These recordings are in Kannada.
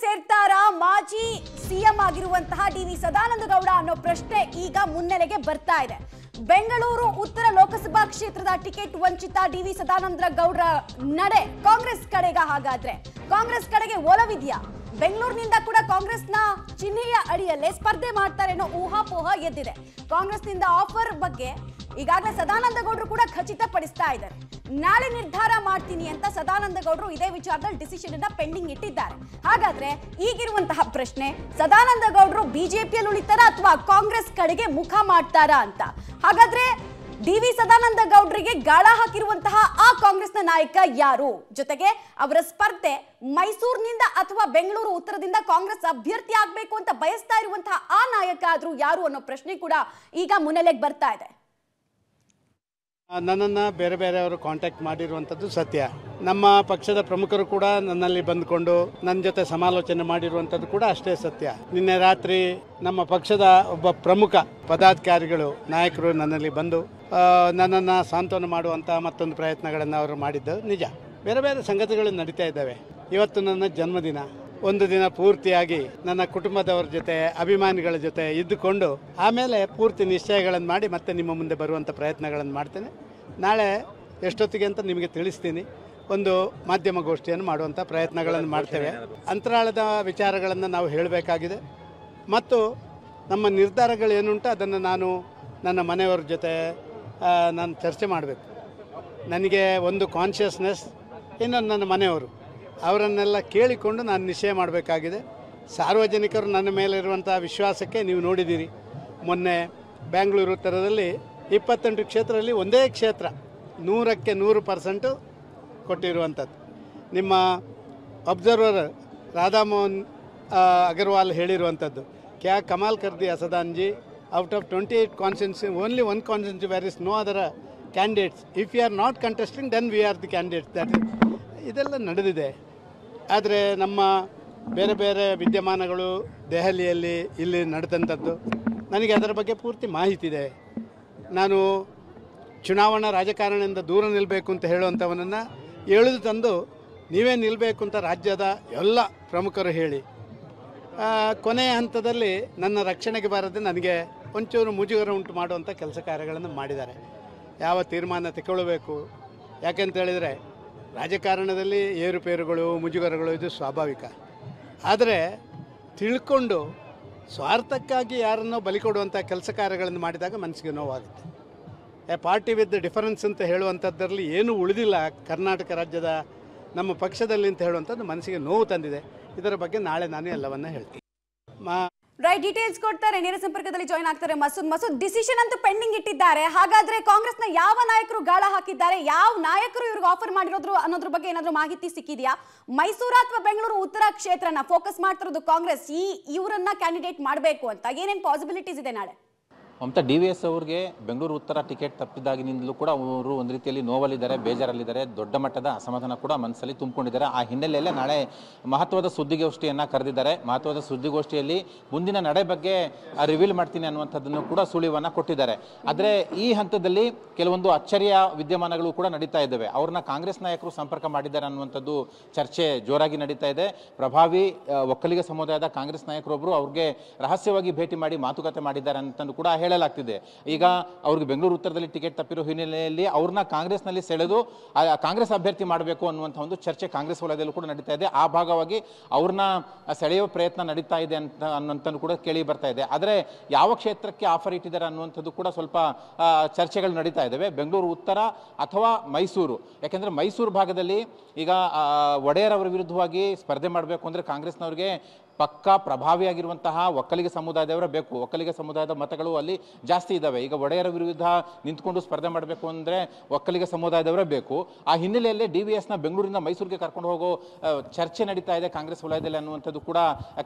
ಸೇರ್ತಾರ ಮಾಜಿ ಸಿಎಂ ಆಗಿರುವಂತಹ ಡಿ ವಿ ಸದಾನಂದ ಗೌಡ ಅನ್ನೋ ಪ್ರಶ್ನೆ ಈಗ ಮುನ್ನೆಲೆಗೆ ಬರ್ತಾ ಇದೆ ಬೆಂಗಳೂರು ಉತ್ತರ ಲೋಕಸಭಾ ಕ್ಷೇತ್ರದ ಟಿಕೆಟ್ ವಂಚಿತ ಡಿ ವಿ ಸದಾನಂದ ಗೌಡರ ನಡೆ ಕಾಂಗ್ರೆಸ್ ಕಡೆಗ ಹಾಗಾದ್ರೆ ಕಾಂಗ್ರೆಸ್ ಕಡೆಗೆ ಒಲವಿದೆಯಾ ಬೆಂಗಳೂರಿನಿಂದ ಕೂಡ ಕಾಂಗ್ರೆಸ್ನ ಚಿಹ್ನೆಯ ಅಡಿಯಲ್ಲೇ ಸ್ಪರ್ಧೆ ಮಾಡ್ತಾರೆ ಅನ್ನೋ ಊಹಾಪೋಹ ಎದ್ದಿದೆ ಕಾಂಗ್ರೆಸ್ನಿಂದ ಆಫರ್ ಬಗ್ಗೆ ಈಗಾಗಲೇ ಸದಾನಂದ ಗೌಡರು ಕೂಡ ಖಚಿತಪಡಿಸ್ತಾ ಇದ್ದಾರೆ ನಾಳೆ ನಿರ್ಧಾರ ಮಾಡ್ತೀನಿ ಅಂತ ಸದಾನಂದ ಗೌಡರು ಇದೇ ವಿಚಾರದಲ್ಲಿ ಡಿಸಿಷನ್ ಅನ್ನ ಪೆಂಡಿಂಗ್ ಇಟ್ಟಿದ್ದಾರೆ ಹಾಗಾದ್ರೆ ಈಗಿರುವಂತಹ ಪ್ರಶ್ನೆ ಸದಾನಂದ ಗೌಡರು ಬಿಜೆಪಿಯಲ್ಲಿ ಉಳಿತಾರಾ ಅಥವಾ ಕಾಂಗ್ರೆಸ್ ಕಡೆಗೆ ಮುಖ ಮಾಡ್ತಾರಾ ಅಂತ ಹಾಗಾದ್ರೆ ಡಿ ವಿ ಸದಾನಂದ ಗೌಡರಿಗೆ ಗಾಳ ಹಾಕಿರುವಂತಹ ಆ ಕಾಂಗ್ರೆಸ್ ನಾಯಕ ಯಾರು ಜೊತೆಗೆ ಅವರ ಸ್ಪರ್ಧೆ ಮೈಸೂರಿನಿಂದ ಅಥವಾ ಬೆಂಗಳೂರು ಉತ್ತರದಿಂದ ಕಾಂಗ್ರೆಸ್ ಅಭ್ಯರ್ಥಿ ಆಗಬೇಕು ಅಂತ ಬಯಸ್ತಾ ಇರುವಂತಹ ಆ ನಾಯಕ ಆದ್ರೂ ಯಾರು ಅನ್ನೋ ಪ್ರಶ್ನೆ ಕೂಡ ಈಗ ಮುನ್ನೆಲೆಗೆ ಬರ್ತಾ ಇದೆ ನನ್ನನ್ನು ಬೇರೆ ಬೇರೆಯವರು ಕಾಂಟ್ಯಾಕ್ಟ್ ಮಾಡಿರುವಂಥದ್ದು ಸತ್ಯ ನಮ್ಮ ಪಕ್ಷದ ಪ್ರಮುಖರು ಕೂಡ ನನ್ನಲ್ಲಿ ಬಂದುಕೊಂಡು ನನ್ನ ಜೊತೆ ಸಮಾಲೋಚನೆ ಮಾಡಿರುವಂಥದ್ದು ಕೂಡ ಅಷ್ಟೇ ಸತ್ಯ ನಿನ್ನೆ ರಾತ್ರಿ ನಮ್ಮ ಪಕ್ಷದ ಒಬ್ಬ ಪ್ರಮುಖ ಪದಾಧಿಕಾರಿಗಳು ನಾಯಕರು ನನ್ನಲ್ಲಿ ಬಂದು ನನ್ನನ್ನು ಸಾಂತ್ವನ ಮಾಡುವಂಥ ಮತ್ತೊಂದು ಪ್ರಯತ್ನಗಳನ್ನು ಅವರು ಮಾಡಿದ್ದು ನಿಜ ಬೇರೆ ಬೇರೆ ಸಂಗತಿಗಳು ನಡೀತಾ ಇದ್ದಾವೆ ಇವತ್ತು ನನ್ನ ಜನ್ಮದಿನ ಒಂದು ದಿನ ಪೂರ್ತಿಯಾಗಿ ನನ್ನ ಕುಟುಂಬದವರ ಜೊತೆ ಅಭಿಮಾನಿಗಳ ಜೊತೆ ಇದ್ದುಕೊಂಡು ಆಮೇಲೆ ಪೂರ್ತಿ ನಿಶ್ಚಯಗಳನ್ನು ಮಾಡಿ ಮತ್ತೆ ನಿಮ್ಮ ಮುಂದೆ ಬರುವಂಥ ಪ್ರಯತ್ನಗಳನ್ನು ಮಾಡ್ತೇನೆ ನಾಳೆ ಎಷ್ಟೊತ್ತಿಗೆ ಅಂತ ನಿಮಗೆ ತಿಳಿಸ್ತೀನಿ ಒಂದು ಮಾಧ್ಯಮಗೋಷ್ಠಿಯನ್ನು ಮಾಡುವಂಥ ಪ್ರಯತ್ನಗಳನ್ನು ಮಾಡ್ತೇವೆ ಅಂತರಾಳದ ವಿಚಾರಗಳನ್ನು ನಾವು ಹೇಳಬೇಕಾಗಿದೆ ಮತ್ತು ನಮ್ಮ ನಿರ್ಧಾರಗಳು ಏನುಂಟು ಅದನ್ನು ನಾನು ನನ್ನ ಮನೆಯವರ ಜೊತೆ ನಾನು ಚರ್ಚೆ ಮಾಡಬೇಕು ನನಗೆ ಒಂದು ಕಾನ್ಷಿಯಸ್ನೆಸ್ ಇನ್ನೊಂದು ನನ್ನ ಮನೆಯವರು ಅವರನ್ನೆಲ್ಲ ಕೇಳಿಕೊಂಡು ನಾನು ನಿಶ್ಚಯ ಮಾಡಬೇಕಾಗಿದೆ ಸಾರ್ವಜನಿಕರು ನನ್ನ ಮೇಲಿರುವಂಥ ವಿಶ್ವಾಸಕ್ಕೆ ನೀವು ನೋಡಿದ್ದೀರಿ ಮೊನ್ನೆ ಬೆಂಗಳೂರು ಉತ್ತರದಲ್ಲಿ ಇಪ್ಪತ್ತೆಂಟು ಕ್ಷೇತ್ರದಲ್ಲಿ ಒಂದೇ ಕ್ಷೇತ್ರ ನೂರಕ್ಕೆ ನೂರು ಪರ್ಸೆಂಟು ಕೊಟ್ಟಿರುವಂಥದ್ದು ನಿಮ್ಮ ಅಬ್ಸರ್ವರ್ ರಾಧಾಮೋಹನ್ ಅಗರ್ವಾಲ್ ಹೇಳಿರುವಂಥದ್ದು ಕ್ಯಾ ಕಮಾಲ್ ಕರ್ದಿ ಅಸದಾನ್ಜಿ out of twenty eight constituency only one constituency where is no other candidates if you are not contesting then we are the candidates that ಇದೆಲ್ಲ ನಡೆದಿದೆ ಆದರೆ ನಮ್ಮ ಬೇರೆ ಬೇರೆ ವಿದ್ಯಮಾನಗಳು ದೆಹಲಿಯಲ್ಲಿ ಇಲ್ಲಿ ನಡೆದಂಥದ್ದು ನನಗೆ ಅದರ ಬಗ್ಗೆ ಪೂರ್ತಿ ಮಾಹಿತಿ ಇದೆ ನಾನು ಚುನಾವಣಾ ರಾಜಕಾರಣದಿಂದ ದೂರ ನಿಲ್ಲಬೇಕು ಅಂತ ಹೇಳುವಂಥವನನ್ನು ಎಳೆದು ತಂದು ನೀವೇ ನಿಲ್ಲಬೇಕು ಅಂತ ರಾಜ್ಯದ ಎಲ್ಲ ಪ್ರಮುಖರು ಹೇಳಿ ಕೊನೆಯ ಹಂತದಲ್ಲಿ ನನ್ನ ರಕ್ಷಣೆಗೆ ಬಾರದೆ ನನಗೆ ಒಂಚೂರು ಮುಜುಗರ ಉಂಟು ಮಾಡುವಂಥ ಕೆಲಸ ಕಾರ್ಯಗಳನ್ನು ಮಾಡಿದ್ದಾರೆ ಯಾವ ತೀರ್ಮಾನ ತಗೊಳ್ಬೇಕು ಯಾಕೆಂತ ಹೇಳಿದರೆ ರಾಜಕಾರಣದಲ್ಲಿ ಏರುಪೇರುಗಳು ಮುಜುಗರಗಳು ಇದು ಸ್ವಾಭಾವಿಕ ಆದರೆ ತಿಳ್ಕೊಂಡು ಸ್ವಾರ್ಥಕ್ಕಾಗಿ ಯಾರನ್ನೋ ಬಲಿ ಕೊಡುವಂಥ ಕೆಲಸ ಕಾರ್ಯಗಳನ್ನು ಮಾಡಿದಾಗ ಮನಸ್ಸಿಗೆ ನೋವಾಗುತ್ತೆ ಏ ಪಾರ್ಟಿ ವಿತ್ ಡಿಫರೆನ್ಸ್ ಅಂತ ಹೇಳುವಂಥದ್ದರಲ್ಲಿ ಏನೂ ಉಳಿದಿಲ್ಲ ಕರ್ನಾಟಕ ರಾಜ್ಯದ ನಮ್ಮ ಪಕ್ಷದಲ್ಲಿ ಅಂತ ಹೇಳುವಂಥದ್ದು ಮನಸ್ಸಿಗೆ ನೋವು ತಂದಿದೆ ಇದರ ಬಗ್ಗೆ ನಾಳೆ ನಾನು ಎಲ್ಲವನ್ನ ಹೇಳ್ತೀನಿ ಮಾ ರೈಟ್ ಡೀಟೇಲ್ಸ್ ಕೊಡ್ತಾರೆ ನೇರ ಸಂಪರ್ಕದಲ್ಲಿ ಜಾಯ್ನ್ ಆಗ್ತಾರೆ ಮಸೂದ್ ಮಸೂದ್ ಡಿಸಿಷನ್ ಅಂತ ಪೆಂಡಿಂಗ್ ಇಟ್ಟಿದ್ದಾರೆ ಹಾಗಾದ್ರೆ ಕಾಂಗ್ರೆಸ್ನ ಯಾವ ನಾಯಕರು ಗಾಳ ಹಾಕಿದ್ದಾರೆ ಯಾವ ನಾಯಕರು ಇವ್ರಿಗೆ ಆಫರ್ ಮಾಡಿರೋದ್ರು ಅನ್ನೋದ್ರ ಬಗ್ಗೆ ಏನಾದರೂ ಮಾಹಿತಿ ಸಿಕ್ಕಿದೆಯಾ ಮೈಸೂರು ಅಥವಾ ಬೆಂಗಳೂರು ಉತ್ತರ ಕ್ಷೇತ್ರನ ಫೋಕಸ್ ಮಾಡ್ತಿರೋದು ಕಾಂಗ್ರೆಸ್ ಈ ಇವರನ್ನ ಕ್ಯಾಂಡಿಡೇಟ್ ಮಾಡಬೇಕು ಅಂತ ಏನೇನು ಪಾಸಿಬಿಲಿಟೀಸ್ ಇದೆ ನಾಳೆ ಮಮತಾ ಡಿ ವಿ ಎಸ್ ಅವ್ರಿಗೆ ಬೆಂಗಳೂರು ಉತ್ತರ ಟಿಕೆಟ್ ತಪ್ಪಿದಾಗಿನಿಂದಲೂ ಕೂಡ ಅವರು ಒಂದು ರೀತಿಯಲ್ಲಿ ನೋವಲ್ಲಿದ್ದಾರೆ ಬೇಜಾರಲ್ಲಿದ್ದಾರೆ ದೊಡ್ಡ ಮಟ್ಟದ ಅಸಮಾಧಾನ ಕೂಡ ಮನಸ್ಸಲ್ಲಿ ತುಂಬಿಕೊಂಡಿದ್ದಾರೆ ಆ ಹಿನ್ನೆಲೆಯಲ್ಲಿ ನಾಳೆ ಮಹತ್ವದ ಸುದ್ದಿಗೋಷ್ಠಿಯನ್ನು ಕರೆದಿದ್ದಾರೆ ಮಹತ್ವದ ಸುದ್ದಿಗೋಷ್ಠಿಯಲ್ಲಿ ಮುಂದಿನ ನಡೆ ಬಗ್ಗೆ ರಿವೀಲ್ ಮಾಡ್ತೀನಿ ಅನ್ನುವಂಥದ್ದನ್ನು ಕೂಡ ಸುಳಿವನ್ನು ಕೊಟ್ಟಿದ್ದಾರೆ ಆದರೆ ಈ ಹಂತದಲ್ಲಿ ಕೆಲವೊಂದು ಅಚ್ಚರಿಯ ವಿದ್ಯಮಾನಗಳು ಕೂಡ ನಡೀತಾ ಇದ್ದಾವೆ ಅವ್ರನ್ನ ಕಾಂಗ್ರೆಸ್ ನಾಯಕರು ಸಂಪರ್ಕ ಮಾಡಿದ್ದಾರೆ ಅನ್ನುವಂಥದ್ದು ಚರ್ಚೆ ಜೋರಾಗಿ ನಡೀತಾ ಇದೆ ಪ್ರಭಾವಿ ಒಕ್ಕಲಿಗ ಸಮುದಾಯದ ಕಾಂಗ್ರೆಸ್ ನಾಯಕರೊಬ್ಬರು ಅವ್ರಿಗೆ ರಹಸ್ಯವಾಗಿ ಭೇಟಿ ಮಾಡಿ ಮಾತುಕತೆ ಮಾಡಿದ್ದಾರೆ ಅಂತಂದು ಕೂಡ ಹೇಳಿ ಹೇಳಲಾಗ್ತಿದೆ ಈಗ ಅವ್ರಿಗೆ ಬೆಂಗಳೂರು ಉತ್ತರದಲ್ಲಿ ಟಿಕೆಟ್ ತಪ್ಪಿರೋ ಹಿನ್ನೆಲೆಯಲ್ಲಿ ಅವ್ರನ್ನ ಕಾಂಗ್ರೆಸ್ನಲ್ಲಿ ಸೆಳೆದು ಕಾಂಗ್ರೆಸ್ ಅಭ್ಯರ್ಥಿ ಮಾಡಬೇಕು ಅನ್ನುವಂಥ ಒಂದು ಚರ್ಚೆ ಕಾಂಗ್ರೆಸ್ ವಲಯದಲ್ಲೂ ಕೂಡ ನಡೀತಾ ಇದೆ ಆ ಭಾಗವಾಗಿ ಅವ್ರನ್ನ ಸೆಳೆಯುವ ಪ್ರಯತ್ನ ನಡೀತಾ ಇದೆ ಅಂತ ಅನ್ನೋಂಥದ್ದು ಕೂಡ ಕೇಳಿ ಬರ್ತಾ ಇದೆ ಆದರೆ ಯಾವ ಕ್ಷೇತ್ರಕ್ಕೆ ಆಫರ್ ಇಟ್ಟಿದ್ದಾರೆ ಅನ್ನುವಂಥದ್ದು ಕೂಡ ಸ್ವಲ್ಪ ಚರ್ಚೆಗಳು ನಡೀತಾ ಇದ್ದಾವೆ ಬೆಂಗಳೂರು ಉತ್ತರ ಅಥವಾ ಮೈಸೂರು ಯಾಕೆಂದರೆ ಮೈಸೂರು ಭಾಗದಲ್ಲಿ ಈಗ ಒಡೆಯರ್ ಅವರ ವಿರುದ್ಧವಾಗಿ ಸ್ಪರ್ಧೆ ಮಾಡಬೇಕು ಅಂದರೆ ಕಾಂಗ್ರೆಸ್ನವ್ರಿಗೆ ಪಕ್ಕಾ ಪ್ರಭಾವಿಯಾಗಿರುವಂತಹ ಒಕ್ಕಲಿಗ ಸಮುದಾಯದವರ ಬೇಕು ಒಕ್ಕಲಿಗ ಸಮುದಾಯದ ಮತಗಳು ಅಲ್ಲಿ ಜಾಸ್ತಿ ಇದ್ದಾವೆ ಈಗ ಒಡೆಯರ ವಿರುದ್ಧ ನಿಂತ್ಕೊಂಡು ಸ್ಪರ್ಧೆ ಮಾಡಬೇಕು ಅಂದರೆ ಒಕ್ಕಲಿಗ ಸಮುದಾಯದವರೇ ಬೇಕು ಆ ಹಿನ್ನೆಲೆಯಲ್ಲಿ ಡಿ ವಿ ಎಸ್ನ ಬೆಂಗಳೂರಿಂದ ಮೈಸೂರಿಗೆ ಕರ್ಕೊಂಡು ಹೋಗೋ ಚರ್ಚೆ ನಡೀತಾ ಇದೆ ಕಾಂಗ್ರೆಸ್ ವಲಯದಲ್ಲಿ ಅನ್ನುವಂಥದ್ದು ಕೂಡ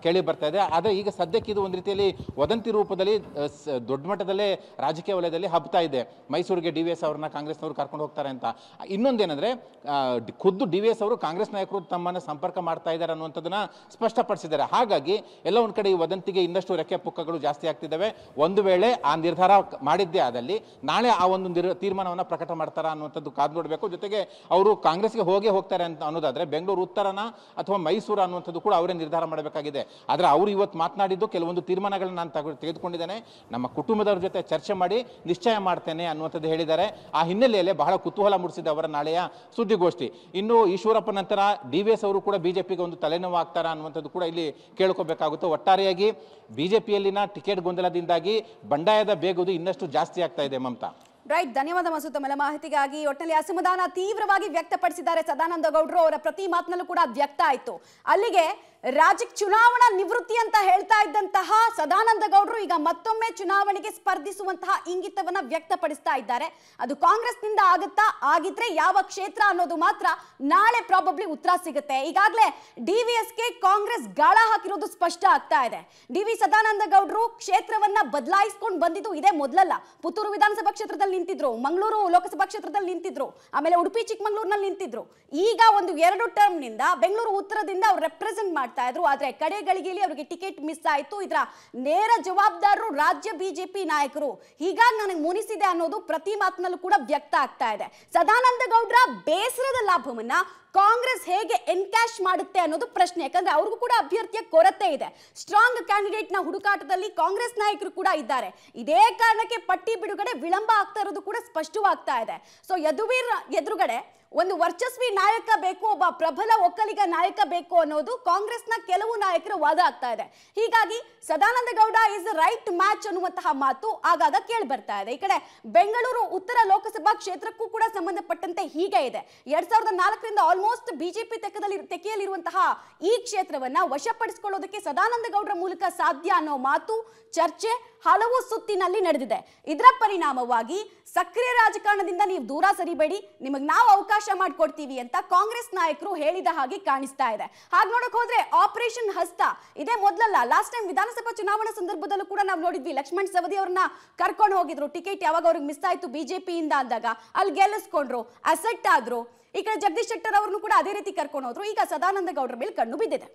ಕೇಳಿ ಬರ್ತಾ ಇದೆ ಆದರೆ ಈಗ ಸದ್ಯಕ್ಕೆ ಇದು ಒಂದು ರೀತಿಯಲ್ಲಿ ವದಂತಿ ರೂಪದಲ್ಲಿ ದೊಡ್ಡ ಮಟ್ಟದಲ್ಲೇ ರಾಜಕೀಯ ವಲಯದಲ್ಲಿ ಹಬ್ತಾ ಇದೆ ಮೈಸೂರಿಗೆ ಡಿ ವಿ ಎಸ್ ಅವ್ರನ್ನ ಕಾಂಗ್ರೆಸ್ನವರು ಕರ್ಕೊಂಡು ಹೋಗ್ತಾರೆ ಅಂತ ಇನ್ನೊಂದೇನೆಂದರೆ ಖುದ್ದು ಡಿ ವಿ ಎಸ್ ಅವರು ಕಾಂಗ್ರೆಸ್ ನಾಯಕರು ತಮ್ಮನ್ನು ಸಂಪರ್ಕ ಮಾಡ್ತಾ ಇದ್ದಾರೆ ಅನ್ನುವಂಥದ್ದನ್ನ ಸ್ಪಷ್ಟಪಡಿಸಿದ್ದಾರೆ ಹಾಗಾಗಿ ಎಲ್ಲ ಒಂದು ಕಡೆ ಈ ವದಂತಿಗೆ ಇನ್ನಷ್ಟು ರೆಕ್ಕೆ ಪುಕ್ಕಗಳು ಜಾಸ್ತಿ ಆಗ್ತಿದ್ದಾವೆ ಒಂದು ವೇಳೆ ಆ ನಿರ್ಧಾರ ಮಾಡಿದ್ದೇ ಆದಲ್ಲಿ ನಾಳೆ ಆ ಒಂದು ನಿರ್ ತೀರ್ಮಾನವನ್ನು ಪ್ರಕಟ ಮಾಡ್ತಾರಾ ಅನ್ನುವಂಥದ್ದು ಕಾದು ನೋಡಬೇಕು ಜೊತೆಗೆ ಅವರು ಕಾಂಗ್ರೆಸ್ಗೆ ಹೋಗೇ ಹೋಗ್ತಾರೆ ಅಂತ ಅನ್ನೋದಾದರೆ ಬೆಂಗಳೂರು ಉತ್ತರನ ಅಥವಾ ಮೈಸೂರು ಅನ್ನುವಂಥದ್ದು ಕೂಡ ಅವರೇ ನಿರ್ಧಾರ ಮಾಡಬೇಕಾಗಿದೆ ಆದರೆ ಅವರು ಇವತ್ತು ಮಾತನಾಡಿದ್ದು ಕೆಲವೊಂದು ತೀರ್ಮಾನಗಳನ್ನ ನಾನು ತಗೊ ತೆಗೆದುಕೊಂಡಿದ್ದೇನೆ ನಮ್ಮ ಕುಟುಂಬದವ್ರ ಜೊತೆ ಚರ್ಚೆ ಮಾಡಿ ನಿಶ್ಚಯ ಮಾಡ್ತೇನೆ ಅನ್ನುವಂಥದ್ದು ಹೇಳಿದ್ದಾರೆ ಆ ಹಿನ್ನೆಲೆಯಲ್ಲಿ ಬಹಳ ಕುತೂಹಲ ಮೂಡಿಸಿದ ಅವರ ನಾಳೆಯ ಸುದ್ದಿಗೋಷ್ಠಿ ಇನ್ನು ಈಶ್ವರಪ್ಪ ನಂತರ ಡಿ ವಿ ಎಸ್ ಅವರು ಕೂಡ ಬಿಜೆಪಿಗೆ ಒಂದು ತಲೆನೋವು ಆಗ್ತಾರ ಅನ್ನುವಂಥದ್ದು ಕೂಡ ಇಲ್ಲಿ ಕೇಳ್ಕೋಬೇಕಾಗುತ್ತೆ ಒಟ್ಟಾರೆಯಾಗಿ ಬಿ ಜೆ ಪಿಯಲ್ಲಿನ ಟಿಕೆಟ್ ಗೊಂದಲದಿಂದಾಗಿ ಬಂಡಾಯದ ಬೇಗುದು ಇನ್ನಷ್ಟು ಜಾಸ್ತಿ ಆಗ್ತಾ ಇದೆ ಮಮತಾ ರೈಟ್ ಧನ್ಯವಾದ ಮಸೂತ ಮಲೆ ಮಾಹಿತಿಗಾಗಿ ಒಟ್ಟಿನಲ್ಲಿ ಅಸಮಾಧಾನ ತೀವ್ರವಾಗಿ ವ್ಯಕ್ತಪಡಿಸಿದ್ದಾರೆ ಸದಾನಂದ ಗೌಡ್ರು ಅವರ ಪ್ರತಿ ಮಾತಿನಲ್ಲೂ ಕೂಡ ವ್ಯಕ್ತ ಆಯಿತು ಅಲ್ಲಿಗೆ ರಾಜ್ಯಕ್ಕೆ ಚುನಾವಣಾ ನಿವೃತ್ತಿ ಅಂತ ಹೇಳ್ತಾ ಇದ್ದಂತಹ ಸದಾನಂದ ಗೌಡರು ಈಗ ಮತ್ತೊಮ್ಮೆ ಚುನಾವಣೆಗೆ ಸ್ಪರ್ಧಿಸುವಂತಹ ಇಂಗಿತವನ್ನ ವ್ಯಕ್ತಪಡಿಸ್ತಾ ಇದ್ದಾರೆ ಅದು ಕಾಂಗ್ರೆಸ್ನಿಂದ ಆಗುತ್ತಾ ಆಗಿದ್ರೆ ಯಾವ ಕ್ಷೇತ್ರ ಅನ್ನೋದು ಮಾತ್ರ ನಾಳೆ ಪ್ರಾಬಬ್ಲಿ ಉತ್ತರ ಸಿಗುತ್ತೆ ಈಗಾಗಲೇ ಡಿ ವಿ ಕಾಂಗ್ರೆಸ್ ಗಾಳ ಹಾಕಿರೋದು ಸ್ಪಷ್ಟ ಆಗ್ತಾ ಇದೆ ಡಿ ವಿ ಸದಾನಂದ ಗೌಡರು ಕ್ಷೇತ್ರವನ್ನ ಬದಲಾಯಿಸ್ಕೊಂಡು ಬಂದಿದ್ದು ಇದೇ ಮೊದಲಲ್ಲ ಪುತ್ತೂರು ವಿಧಾನಸಭಾ ಕ್ಷೇತ್ರದಲ್ಲಿ ನಿಂತಿದ್ರು ಮಂಗಳೂರು ಲೋಕಸಭಾ ಕ್ಷೇತ್ರದಲ್ಲಿ ನಿಂತಿದ್ರು ಆಮೇಲೆ ಉಡುಪಿ ನಲ್ಲಿ ನಿಂತಿದ್ರು ಈಗ ಒಂದು ಎರಡು ಟರ್ಮ್ ನಿಂದ ಬೆಂಗಳೂರು ಉತ್ತರದಿಂದ ಅವ್ರು ರೆಪ್ರೆಸೆಂಟ್ ಮಾಡ್ತಾರೆ ಮಾಡ್ತಾ ಇದ್ರು ಆದ್ರೆ ಕಡೆ ಗಳಿಗೆಯಲ್ಲಿ ಅವರಿಗೆ ಟಿಕೆಟ್ ಮಿಸ್ ಆಯ್ತು ಇದ್ರ ನೇರ ಜವಾಬ್ದಾರರು ರಾಜ್ಯ ಬಿಜೆಪಿ ನಾಯಕರು ಹೀಗಾಗಿ ನನಗೆ ಮುನಿಸಿದೆ ಅನ್ನೋದು ಪ್ರತಿ ಮಾತಿನಲ್ಲೂ ಕೂಡ ವ್ಯಕ್ತ ಆಗ್ತಾ ಇದೆ ಸದಾನಂದ ಗೌಡ್ರ ಬೇಸರದ ಲಾಭವನ್ನ ಕಾಂಗ್ರೆಸ್ ಹೇಗೆ ಎನ್ಕ್ಯಾಶ್ ಮಾಡುತ್ತೆ ಅನ್ನೋದು ಪ್ರಶ್ನೆ ಯಾಕಂದ್ರೆ ಅವ್ರಿಗೂ ಕೂಡ ಅಭ್ಯರ್ಥಿಯ ಕೊರತೆ ಇದೆ ಸ್ಟ್ರಾಂಗ್ ಕ್ಯಾಂಡಿಡೇಟ್ ನ ಹುಡುಕಾಟದಲ್ಲಿ ಕಾಂಗ್ರೆಸ್ ನಾಯಕರು ಕೂಡ ಇದ್ದಾರೆ ಇದೇ ಕಾರಣಕ್ಕೆ ಪಟ್ಟಿ ಬಿಡುಗಡೆ ವಿಳಂಬ ಆಗ್ತಾ ಇರೋದು ಕೂಡ ಸ್ಪಷ್ಟವಾಗ್ತಾ ಇದೆ ಸೊ ಯದುವೀರ್ ಎದುರುಗಡೆ ಒಂದು ವರ್ಚಸ್ವಿ ನಾಯಕ ಬೇಕು ಒಬ್ಬ ಪ್ರಬಲ ಒಕ್ಕಲಿಗ ನಾಯಕ ಬೇಕು ಅನ್ನೋದು ಕಾಂಗ್ರೆಸ್ನ ಕೆಲವು ನಾಯಕರ ವಾದ ಆಗ್ತಾ ಇದೆ ಹೀಗಾಗಿ Sadananda Gowda is right match ಅನ್ನುವಂತಹ ಮಾತು ಆಗಾಗ ಕೇಳಿ ಬರ್ತಾ ಇದೆ ಈ ಕಡೆ ಬೆಂಗಳೂರು ಉತ್ತರ ಲೋಕಸಭಾ ಕ್ಷೇತ್ರಕ್ಕೂ ಕೂಡ ಸಂಬಂಧಪಟ್ಟಂತೆ ಹೀಗೆ ಇದೆ ಎರಡ್ ಸಾವಿರದ ನಾಲ್ಕರಿಂದ ಆಲ್ಮೋಸ್ಟ್ ಆಲ್ಮೋಸ್ಟ್ ಬಿಜೆಪಿ ತೆಕ್ಕದಲ್ಲಿ ತೆಕೆಯಲ್ಲಿರುವಂತಹ ಈ ಕ್ಷೇತ್ರವನ್ನ ವಶಪಡಿಸಿಕೊಳ್ಳೋದಕ್ಕೆ ಸದಾನಂದ ಗೌಡರ ಮೂಲಕ ಸಾಧ್ಯ ಅನ್ನೋ ಮಾತು ಚರ್ಚೆ ಹಲವು ಸುತ್ತಿನಲ್ಲಿ ನಡೆದಿದೆ ಇದರ ಪರಿಣಾಮವಾಗಿ ಸಕ್ರಿಯ ರಾಜಕಾರಣದಿಂದ ನೀವು ದೂರ ಸರಿಬೇಡಿ ನಿಮಗೆ ನಾವು ಅವಕಾಶ ಮಾಡಿಕೊಡ್ತೀವಿ ಅಂತ ಕಾಂಗ್ರೆಸ್ ನಾಯಕರು ಹೇಳಿದ ಹಾಗೆ ಕಾಣಿಸ್ತಾ ಇದೆ ಹಾಗೆ ನೋಡಕ್ ಹೋದ್ರೆ ಆಪರೇಷನ್ ಹಸ್ತ ಇದೇ ಮೊದಲಲ್ಲ ಲಾಸ್ಟ್ ಟೈಮ್ ವಿಧಾನಸಭಾ ಚುನಾವಣಾ ಸಂದರ್ಭದಲ್ಲೂ ಕೂಡ ನಾವು ನೋಡಿದ್ವಿ ಲಕ್ಷ್ಮಣ್ ಸವದಿ ಅವ್ರನ್ನ ಕರ್ಕೊಂಡು ಹೋಗಿದ್ರು ಟಿಕೆಟ್ ಯಾವಾಗ ಅವ್ರಿಗೆ ಮಿಸ್ ಆಯ್ತು ಇಂದ ಅಂದಾಗ ಅಲ್ಲಿ ಗೆಲ್ಲಿಸ್ಕೊಂಡ್ರು ಅಸೆಟ್ ಆದ್ರು ಈ ಕಡೆ ಜಗದೀಶ್ ಶೆಟ್ಟರ್ ಅವ್ರನ್ನು ಕೂಡ ಅದೇ ರೀತಿ ಕರ್ಕೊಂಡು ಹೋದ್ರು ಈಗ ಸದಾನಂದ ಗೌಡರ ಮೇಲೆ ಕಣ್ಣು ಬಿದ್ದಿದೆ